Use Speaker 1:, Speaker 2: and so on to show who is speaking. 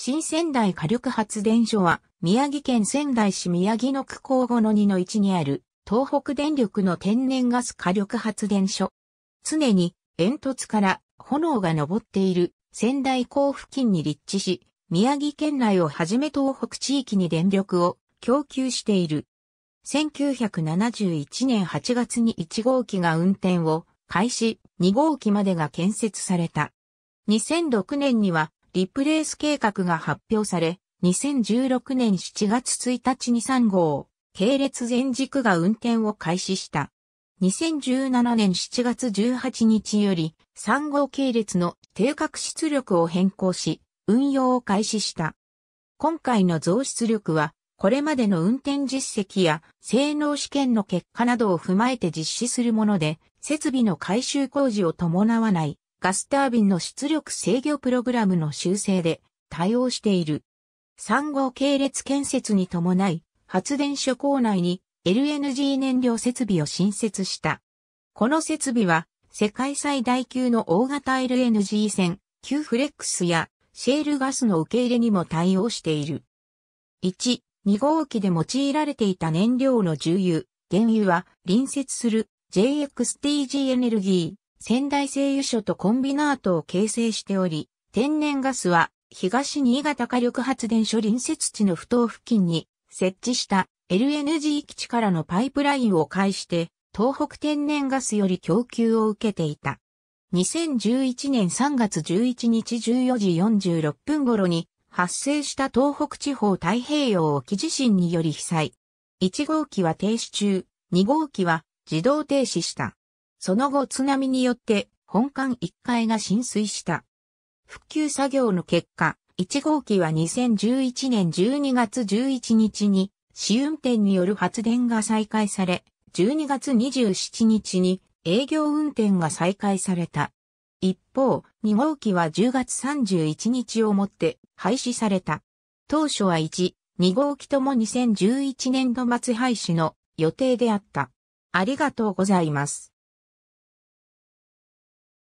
Speaker 1: 新仙台火力発電所は、宮城県仙台市宮城の区交互の2の1にある、東北電力の天然ガス火力発電所。常に、煙突から炎が昇っている仙台港付近に立地し、宮城県内をはじめ東北地域に電力を供給している。1971年8月に1号機が運転を開始、2号機までが建設された。2006年にはリプレース計画が発表され、2016年7月1日に3号、系列全軸が運転を開始した。2017年7月18日より3号系列の定格出力を変更し、運用を開始した。今回の増出力は、これまでの運転実績や性能試験の結果などを踏まえて実施するもので、設備の改修工事を伴わないガスタービンの出力制御プログラムの修正で対応している。3号系列建設に伴い、発電所構内に LNG 燃料設備を新設した。この設備は、世界最大級の大型 LNG 船、Q フレックスやシェールガスの受け入れにも対応している。1、2号機で用いられていた燃料の重油、原油は隣接する JXTG エネルギー、仙台製油所とコンビナートを形成しており、天然ガスは東新潟火力発電所隣接地の不当付近に設置した LNG 基地からのパイプラインを介して東北天然ガスより供給を受けていた。2011年3月11日14時46分頃に発生した東北地方太平洋沖地震により被災。1号機は停止中、2号機は自動停止した。その後津波によって本館1階が浸水した。復旧作業の結果、1号機は2011年12月11日に試運転による発電が再開され、12月27日に営業運転が再開された。一方、2号機は10月31日をもって廃止された。当初は1、2号機とも2011年度末廃止の予定であった。ありがとうございます。